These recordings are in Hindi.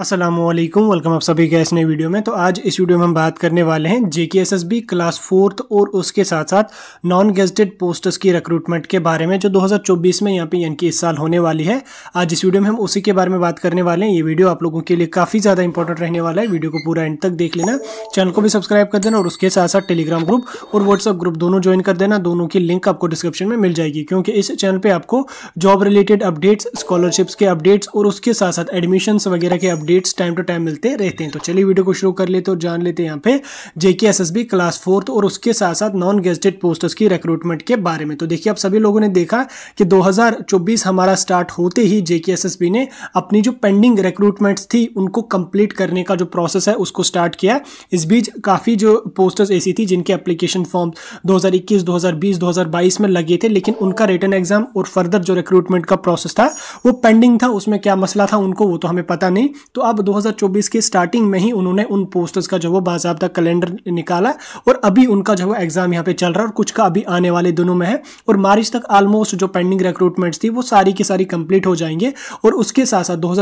असलम वेलकम आप सभी का इस नए वीडियो में तो आज इस वीडियो में हम बात करने वाले हैं J K S S B class fourth और उसके साथ साथ नॉन गेजटेड पोस्टर्स की रिक्रूटमेंट के बारे में जो 2024 में यहाँ पे यानी कि इस साल होने वाली है आज इस वीडियो में हम उसी के बारे में बात करने वाले हैं ये वीडियो आप लोगों के लिए काफ़ी ज़्यादा इंपॉर्टेंट रहने वाला है वीडियो को पूरा एंड तक देख लेना चैनल को भी सब्सक्राइब कर देना और उसके साथ साथ टेलीग्राम ग्रुप और व्हाट्सअप ग्रुप दोनों ज्वाइन कर देना दोनों की लिंक आपको डिस्क्रिप्शन में मिल जाएगी क्योंकि इस चैनल पर आपको जॉब रिलेटेड अपडेट्स स्कॉलरशिप्स के अपडेट्स और उसके साथ साथ एडमिशन्स वगैरह के update updates time to time मिलते रहते हैं तो चलिए वीडियो को शुरू कर लेते हैं और जान लेते हैं यहाँ पे JK S S B class fourth और उसके साथ साथ नॉन गेजेटेड पोस्टर्स की रिक्रूटमेंट के बारे में तो देखिए आप सभी लोगों ने देखा कि 2024 हमारा स्टार्ट होते ही जेके एस एस बी ने अपनी जो पेंडिंग रिक्रूटमेंट्स थी उनको कंप्लीट करने का जो प्रोसेस है उसको स्टार्ट किया इस बीच काफ़ी जो पोस्टर्स ऐसी थी जिनके अप्लीकेशन फॉर्म दो हज़ार 2022 में लगे थे लेकिन उनका रिटर्न एग्जाम और फर्दर जो रिक्रूटमेंट का प्रोसेस था वो पेंडिंग था उसमें क्या मसला था उनको वो तो हमें पता नहीं तो अब 2024 के स्टार्टिंग में ही उन्होंने उन पोस्टर्स का जो वो बाबा कैलेंडर निकाला और अभी उनका जो वो एग्ज़ाम यहाँ पे चल रहा है और कुछ का अभी आने वाले दिनों में है और मार्च तक ऑलमोस्ट जो पेंडिंग रिक्रूटमेंट्स थी वो सारी की सारी कंप्लीट हो जाएंगे और उसके साथ साथ दो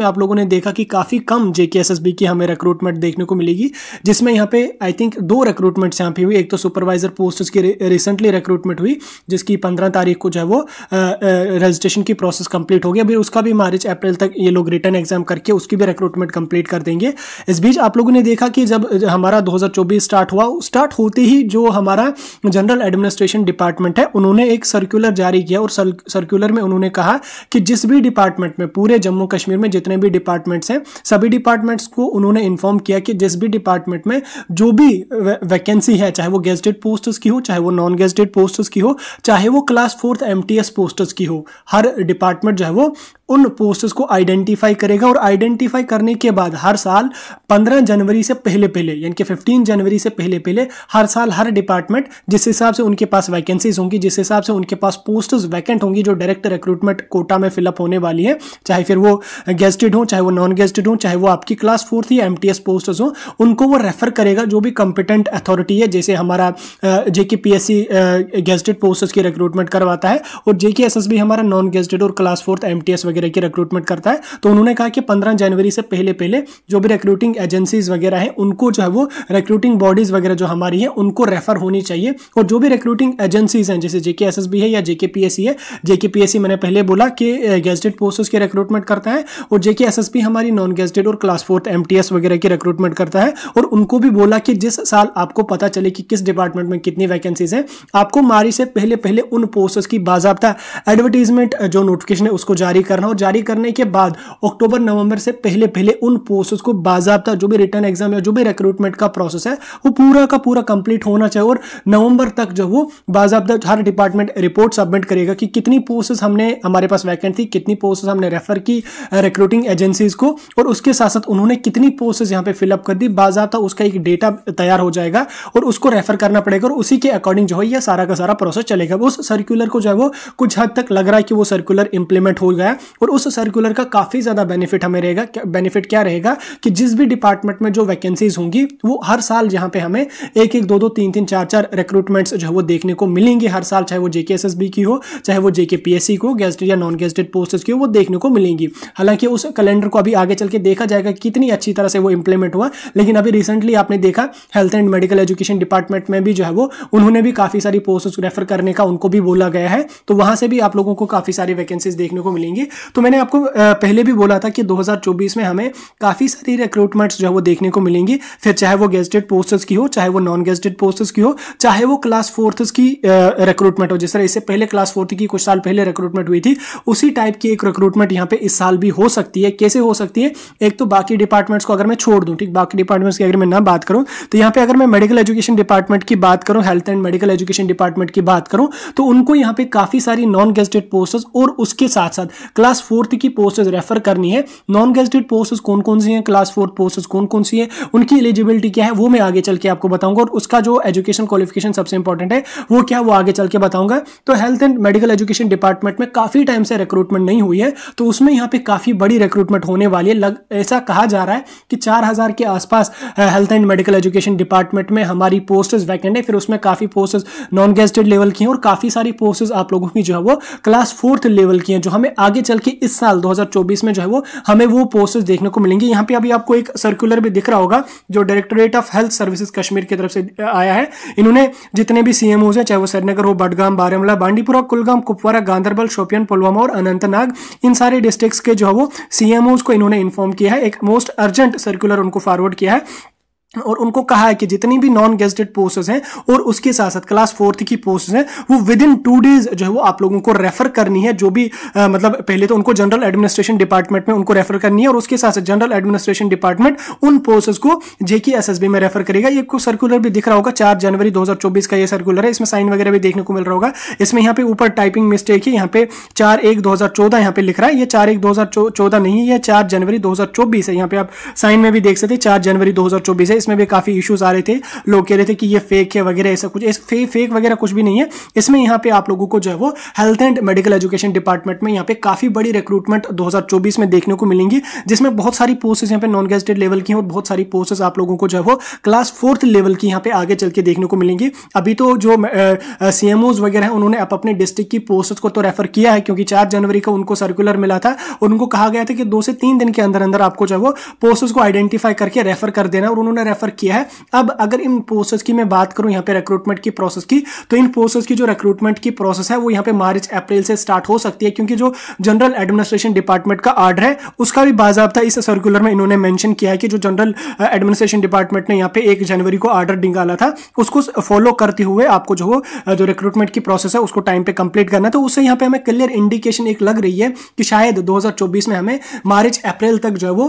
में आप लोगों ने देखा कि काफ़ी कम जे की हमें रिक्रूटमेंट देखने को मिलेगी जिसमें यहाँ पे आई थिंक दो रिक्रूटमेंट्स यहाँ पे हुई एक तो सुपरवाइजर पोस्ट की रिसेंटली रिक्रूटमेंट हुई जिसकी पंद्रह तारीख को जो है वो रजिस्ट्रेशन की प्रोसेस कंप्लीट हो गया अभी उसका भी मार्च अप्रैल तक ये लोग रिटर्न एग्जाम करके उसकी भी रिक्रूटमेंट कंप्लीट कर देंगे इस बीच आप लोगों ने देखा कि जब हमारा 2024 स्टार्ट हुआ स्टार्ट होते ही जो हमारा जनरल एडमिनिस्ट्रेशन डिपार्टमेंट है उन्होंने एक सर्कुलर जारी किया और सर्कुलर में उन्होंने कहा कि जिस भी डिपार्टमेंट में पूरे जम्मू कश्मीर में जितने भी डिपार्टमेंट्स हैं सभी डिपार्टमेंट्स को उन्होंने इन्फॉर्म किया कि जिस भी डिपार्टमेंट में जो भी वैकेंसी है चाहे वो गेस्टेड पोस्ट की हो चाहे वो नॉन गेस्टेड पोस्ट की हो चाहे वो क्लास फोर्थ एम टी की हो हर डिपार्टमेंट जो है वो उन पोस्ट को आइडेंटिफाई करेगा और आइडेंटिफाई नोटिफाई करने के बाद हर साल 15 जनवरी से पहले पहले यानी कि 15 जनवरी से पहले पहले हर साल हर डिपार्टमेंट जिस हिसाब से उनके पास वैकेंसीज होंगी जिस हिसाब से उनके पास पोस्ट वैकेंट होंगी जो डायरेक्ट रिक्रूटमेंट कोटा में फिलअप होने वाली है चाहे फिर वो गेस्टेड हो चाहे वो नॉन गेस्टेड हो चाहे वो आपकी क्लास फोर्थ या एम टी एस पोस्ट हो उनको वो रेफर करेगा जो भी कंपिटेंट अथॉरिटी है जैसे हमारा JK P S C gazetted post की रिक्रूटमेंट करवाता है और जेके एस एस भी हमारा नॉन गेस्टेड और class fourth M T S वगैरह की रिक्रूटमेंट करता है तो उन्होंने कहा कि पंद्रह जनवरी जनवरी से पहले पहले जो भी रिक्रूटिंग एजेंसीज वगैरह हैं उनको जो है वो रिक्रूटिंग बॉडीज़ वगैरह जो हमारी है उनको रेफर होनी चाहिए और जो भी रिक्रूटिंग एजेंसीज हैं जैसे जेके एस है या जेके पी है जेके पी मैंने पहले बोला कि गेजेटेड पोस्ट के रिक्रूटमेंट करता है और जेके एस हमारी नॉन गेजेटेड और क्लास फोर्थ एम वगैरह की रिक्रूटमेंट करता है और उनको भी बोला कि जिस साल आपको पता चले कि किस डिपार्टमेंट में कितनी वैकेंसीज हैं आपको मारी से पहले पहले उन पोस्ट की बाजाबता एडवर्टीजमेंट जो नोटिफिकेशन है उसको जारी करना और जारी करने के बाद अक्टूबर नवंबर से पहले पहले उन पोस्ट को बाजाबा जो भी रिटर्न एग्जाम या जो भी रिक्रूटमेंट का प्रोसेस है वो पूरा का पूरा कंप्लीट होना चाहिए और नवंबर तक जो वो बाजाबा हर डिपार्टमेंट रिपोर्ट सबमिट करेगा कि कितनी पोस्ट हमने हमारे पास वैकेंट थी कितनी पोस्ट हमने रेफर की रिक्रूटिंग एजेंसीज को और उसके साथ साथ उन्होंने कितनी पोस्ट यहाँ पे फिलअप कर दी बाजाबा उसका एक डेटा तैयार हो जाएगा और उसको रेफर करना पड़ेगा और उसी के अकॉर्डिंग जो है यह सारा का सारा प्रोसेस चलेगा उस सर्कुलर को जो है वो कुछ हद तक लग रहा है कि वो सर्कुलर इंप्लीमेंट हो गया और उस सर्कुलर का काफ़ी ज़्यादा बेनिफिट हमें रहेगा बेनिफिट क्या रहेगा कि जिस भी डिपार्टमेंट में जो वैकेंसीज होंगी वो हर साल यहाँ पे हमें एक एक दो दो तीन तीन चार चार रिक्रूटमेंट्स जो है वो देखने को मिलेंगी हर साल चाहे वो जेके की हो चाहे वो जेके पी को गेस्टेड या नॉन गेस्टेड पोस्ट की हो वो देखने को मिलेंगी हालांकि उस कैलेंडर को अभी आगे चल के देखा जाएगा कितनी अच्छी तरह से वो इंप्लीमेंट हुआ लेकिन अभी रिसेंटली आपने देखा health and medical education department में भी जो है वो उन्होंने भी काफ़ी सारी पोस्ट रेफर करने का उनको भी बोला गया है तो वहां से भी आप लोगों को काफ़ी सारी वैकेंसीज देखने को मिलेंगी तो मैंने आपको पहले भी बोला था कि दो सर्विस में हमें काफ़ी सारी रिक्रूटमेंट्स जो है वो देखने को मिलेंगी फिर चाहे वो गेस्टेड पोस्टर्स की हो चाहे वो नॉन गेस्टेड पोस्टर्स की हो चाहे वो क्लास फोर्थ की रिक्रूटमेंट हो जिस तरह इससे पहले क्लास फोर्थ की कुछ साल पहले रिक्रूटमेंट हुई थी उसी टाइप की एक रिक्रूटमेंट यहाँ पे इस साल भी हो सकती है कैसे हो सकती है एक तो बाकी डिपार्टमेंट्स को अगर मैं छोड़ दूँ ठीक बाकी डिपार्टमेंट्स की अगर मैं ना बात करूँ तो यहाँ पे अगर मैं मेडिकल एजुकेशन डिपार्टमेंट की बात करूँ health and medical education department की बात करूँ तो उनको यहाँ पे काफ़ी सारी नॉन गेजेड पोस्टर्स और उसके साथ साथ क्लास फोर्थ की पोस्टर्स रेफर करनी है नॉन गेस्टेड रिलेटेड पोस्ट कौन कौन सी हैं क्लास फोर्थ पोस्ट कौन कौन सी हैं उनकी एलिजिबिलिटी क्या है वो मैं आगे चल के आपको बताऊंगा और उसका जो एजुकेशन क्वालिफिकेशन सबसे इंपॉर्टेंट है वो क्या वो आगे चल के बताऊंगा तो health and medical education department में काफ़ी टाइम से रिक्रूटमेंट नहीं हुई है तो उसमें यहाँ पे काफ़ी बड़ी रिक्रूटमेंट होने वाली है लग ऐसा कहा जा रहा है कि चार के आसपास health and medical education department में हमारी पोस्ट वैकेंट है फिर उसमें काफ़ी पोस्ट नॉन गेस्टेड लेवल की हैं और काफ़ी सारी पोस्ट आप लोगों की जो है वो क्लास फोर्थ लेवल की हैं जो हमें आगे चल के इस साल 2024 में जो है वो हमें वो फोर्सेस देखने को मिलेंगे यहाँ पे अभी आपको एक सर्कुलर भी दिख रहा होगा जो directorate of health services Kashmir की तरफ से आया है इन्होंने जितने भी सीएमओज हैं चाहे वो श्रीनगर हो बडगाम बारामूला बांडीपुरा कुलगाम कुपवारा गांधरबल शोपियन पुलवामा और अनंतनाग इन सारे डिस्ट्रिक्ट के जो है वो सीएमओ को इन्होंने इन्फॉर्म किया है एक मोस्ट अर्जेंट सर्कुलर उनको फॉरवर्ड किया है और उनको कहा है कि जितनी भी नॉन गेजेटेड पोस्ट हैं और उसके साथ साथ क्लास फोर्थ की पोस्ट हैं वो विद इन टू डेज जो है वो आप लोगों को रेफर करनी है जो भी आ, मतलब पहले तो उनको जनरल एडमिनिस्ट्रेशन डिपार्टमेंट में उनको रेफर करनी है और उसके साथ साथ जनरल एडमिनिस्ट्रेशन डिपार्टमेंट उन पोस्ट को जेके बी में रेफर करेगा ये सर्कुलर भी दिख रहा होगा चार जनवरी दो हजार चौबीस का ये सर्कुलर है इसमें साइन वगैरह भी देखने को मिल रहा होगा इसमें यहाँ पे ऊपर टाइपिंग मिस्टेक है यहाँ पे चार एक दो हजार चौदह यहाँ पे लिख रहा है ये चार एक दो हजार चौदह नहीं है चार जनवरी दो हजार चौबीस है यहाँ पे आप साइन में भी देख सकते चार जनवरी दो हजार है इसमें भी काफ़ी इशूज़ आ रहे थे लोग कह रहे थे कि ये फेक है वगैरह ऐसा कुछ फे, फेक वगैरह कुछ भी नहीं है इसमें यहाँ पे आप लोगों को जो है वो health and medical education department में यहाँ पे काफ़ी बड़ी रिक्रूटमेंट दो में देखने को मिलेंगी जिसमें बहुत सारी पोस्टेज यहाँ पे नॉन गेस्टेड लेवल की और बहुत सारी पोस्टेज आप लोगों को जो है वो क्लास फोर्थ लेवल की यहाँ पे आगे चल के देखने को मिलेंगी अभी तो जो सी एम वगैरह हैं उन्होंने अब अपने डिस्ट्रिक्ट की पोस्ट को तो रेफर किया है क्योंकि चार जनवरी को उनको सर्कुलर मिला था और उनको कहा गया था कि दो से तीन दिन के अंदर अंदर आपको जो है वो पोस्ट को आइडेंटिफाई करके रेफर कर देना और उन्होंने रेफर किया है अब अगर इन पोस्टर्स की मैं बात करूं यहाँ पे रिक्रूटमेंट की प्रोसेस की तो इन पोस्टर्स की जो रिक्रूटमेंट की प्रोसेस है वो यहाँ पे मार्च अप्रैल से स्टार्ट हो सकती है क्योंकि जो जनरल एडमिनिस्ट्रेशन डिपार्टमेंट का आर्डर है उसका भी बाजाबा इस सर्कुलर में इन्होंने मैंशन किया है कि जो जनरल एडमिनिस्ट्रेशन डिपार्टमेंट ने यहाँ पे एक जनवरी को आर्डर निकाला था उसको फॉलो करते हुए आपको जो जो रिक्रूटमेंट की प्रोसेस है उसको टाइम पे कंप्लीट करना तो उससे यहाँ पे हमें क्लियर इंडिकेशन एक लग रही है कि शायद दो में हमें मार्च अप्रैल तक जो है वो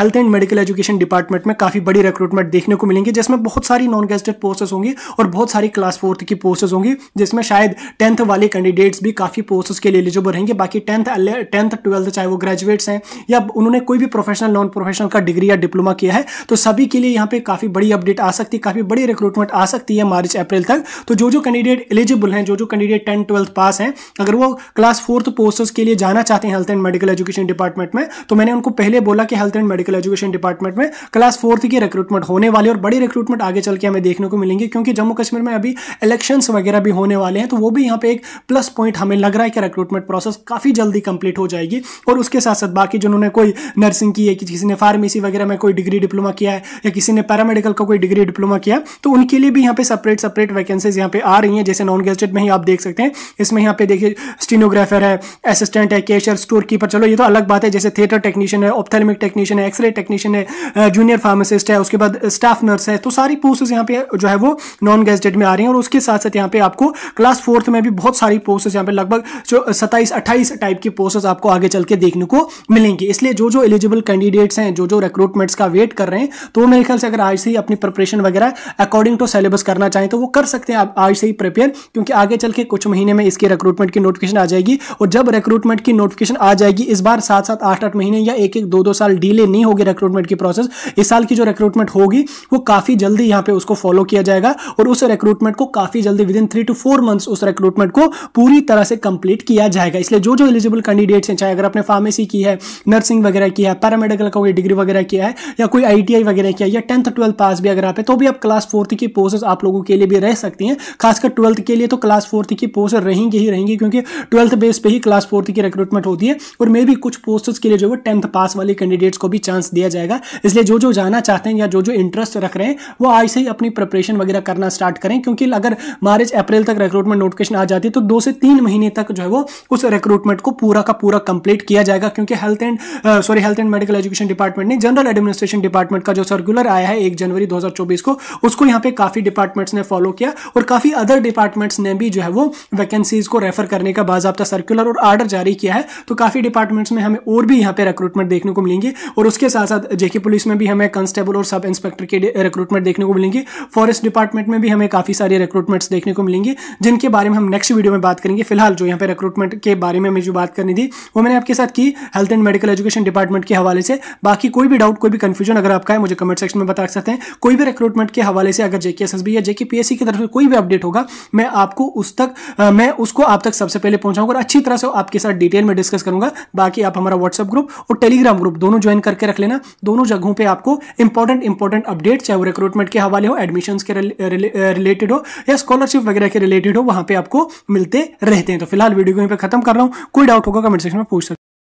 health and medical education department में काफ़ी बड़ी रिक्रूटमेंट डिपार्टमेंट देखने को मिलेंगे जिसमें बहुत सारी नॉन गेस्टेड पोस्टर्स होंगी और बहुत सारी क्लास फोर्थ की पोस्टर्स होंगी जिसमें शायद टेंथ वाले कैंडिडेट्स भी काफ़ी पोस्टर्स के लिए एलिजिबल रहेंगे बाकी टेंथ टेंथ ट्वेल्थ चाहे वो ग्रेजुएट्स हैं या उन्होंने कोई भी प्रोफेशनल नॉन प्रोफेशनल का डिग्री या डिप्लोमा किया है तो सभी के लिए यहाँ पे काफ़ी बड़ी अपडेट आ सकती है काफ़ी बड़ी रिक्रूटमेंट आ सकती है मार्च अप्रैल तक तो जो जो कैंडिडेट एलिजिबल हैं जो जो कैंडिडेट टेंथ ट्वेल्थ पास हैं अगर वो क्लास फोर्थ पोस्टर्स के लिए जाना चाहते हैं health and medical education department में तो मैंने उनको पहले बोला कि health and medical education department में क्लास फोर्थ की रिक्रूटमेंट होने वाले और बड़े रिक्रूटमेंट आगे चल के हमें देखने को मिलेंगे क्योंकि जम्मू कश्मीर में अभी इलेक्शंस वगैरह भी होने वाले हैं तो वो भी यहाँ पे एक प्लस पॉइंट हमें लग रहा है कि रिक्रूटमेंट प्रोसेस काफ़ी जल्दी कंप्लीट हो जाएगी और उसके साथ साथ बाकी जिन्होंने कोई नर्सिंग की है कि किसी ने फार्मेसी वगैरह में कोई डिग्री डिप्लोमा किया है या किसी ने पैरामेडिकल का कोई डिग्री डिप्लोमा किया तो उनके लिए भी यहाँ पे सेपरेट सेपरेट वैकेंसीज यहाँ पे आ रही हैं जैसे नॉन गेजेट में ही आप देख सकते हैं इसमें यहाँ पे देखिए स्टीनोग्राफर है असिस्टेंट है कैशियर स्टोर कीपर चलो ये तो अलग बात है जैसे थिएटर टेक्नीशियन है ऑप्थेलमिक टेक्नीशियन है एक्सरे टेक्नीशियन है जूनियर फार्मासिस्ट है उसके बाद स्टाफ नर्स है तो सारी पोस्ट यहाँ पे जो है वो नॉन गेजेड में आ रही हैं और उसके साथ साथ यहाँ पे आपको क्लास फोर्थ में भी बहुत सारी पोस्ट यहाँ पे लगभग जो सत्ताईस अट्ठाईस टाइप की पोस्ट आपको आगे चल के देखने को मिलेंगी इसलिए जो जो एलिजिबल कैंडिडेट्स हैं जो जो रिक्रूटमेंट्स का वेट कर रहे हैं तो मेरे ख्याल से अगर आज से ही अपनी प्रिपरेशन वगैरह अकॉर्डिंग टू सिलेबस करना चाहें तो वो कर सकते हैं आज से ही प्रिपेयर क्योंकि आगे चल के कुछ महीने में इसकी रिक्रूटमेंट की नोटिफिकेशन आ जाएगी और जब रिक्रूटमेंट की नोटिफिकेशन आ जाएगी इस बार सात सात आठ आठ महीने या एक एक दो दो साल डिले नहीं होगी रिक्रूटमेंट की प्रोसेस इस साल की जो रिक्रूटमेंट हो होगी वो काफ़ी जल्दी यहां पे उसको फॉलो किया जाएगा और उस रिक्रूटमेंट को काफ़ी जल्दी within three to four months उस रिक्रूटमेंट को पूरी तरह से कंप्लीट किया जाएगा इसलिए जो जो एलिजिबल कैंडिडेट्स हैं चाहे अगर आपने फार्मेसी की है नर्सिंग वगैरह किया है पैरामेडिकल का कोई डिग्री वगैरह किया है या कोई आई वगैरह किया या टेंथ ट्वेल्थ पास भी अगर आप है तो भी आप क्लास फोर्थ की पोस्ट आप लोगों के लिए भी रह सकती हैं खासकर ट्वेल्थ के लिए तो क्लास फोर्थ की पोस्ट रहेंगी ही रहेंगी क्योंकि ट्वेल्थ बेस पर ही क्लास फोर्थ की रिक्रूटमेंट होती है और मे भी कुछ पोस्ट के लिए जो है टेंथ पास वाले कैंडिडेट्स को भी चांस दिया जाएगा इसलिए जो जो जाना चाहते हैं या जो जो इंटरेस्ट रख रहे हैं वो आज से ही अपनी प्रिपरेशन वगैरह करना स्टार्ट करें क्योंकि अगर मार्च अप्रैल तक रिक्रूटमेंट नोटिफिकेशन आ जाती है तो दो से तीन महीने तक जो है वो उस रिक्रूटमेंट को पूरा का पूरा कंप्लीट किया जाएगा क्योंकि health and sorry health and medical education department ने जनरल एडमिनिस्ट्रेशन डिपार्टमेंट का जो सर्कुलर आया है एक जनवरी दो को उसको यहाँ पे काफी डिपार्टमेंट्स ने फॉलो किया और काफी अदर डिपार्टमेंट्स ने भी जो है वो वैकेंसीज को रेफर करने का बाजाबा सर्कुलर और आर्डर जारी किया है तो काफी डिपार्टमेंट्स में हमें और भी यहाँ पे रिक्रूटमेंट देखने को मिलेंगे और उसके साथ साथ जेके पुलिस में भी हमें कांस्टेबल और सब इंस्पेक्टर के रिक्रूटमेंट देखने को मिलेंगी फॉरेस्ट डिपार्टमेंट में भी हमें काफ़ी सारे रिक्रूटमेंट्स देखने को मिलेंगे जिनके बारे में हम नेक्स्ट वीडियो में बात करेंगे फिलहाल जो यहाँ पे रिक्रूटमेंट के बारे में हमें जो बात करनी थी वो मैंने आपके साथ की health and medical education department के हवाले से बाकी कोई भी डाउट कोई भी कंफ्यूजन अगर आपका है मुझे कमेंट सेक्शन में बता सकते हैं कोई भी रिक्रूटमेंट के हवाले से अगर जेके या जेके की तरफ से कोई भी अपडेट होगा मैं आपको उस तक मैं उसको आप तक सबसे पहले पहुंचाऊंगा और अच्छी तरह से आपके साथ डिटेल में डिस्कस करूंगा बाकी आप हमारा व्हाट्सएप ग्रुप और टेलीग्राम ग्रुप दोनों ज्वाइन करके रख लेना दोनों जगहों पर आपको इंपॉर्टेंट इंपॉर्टेंट इंपॉर्टेंट अपडेट चाहे वो रिक्रूटमेंट के हवाले हो एडमिशन के रिलेटेड हो या स्कॉलरशिप वगैरह के रिलेटेड हो वहां पे आपको मिलते रहते हैं तो फिलहाल वीडियो को यहीं पर खत्म कर रहा हूँ कोई डाउट होगा कमेंट सेक्शन में पूछ सकते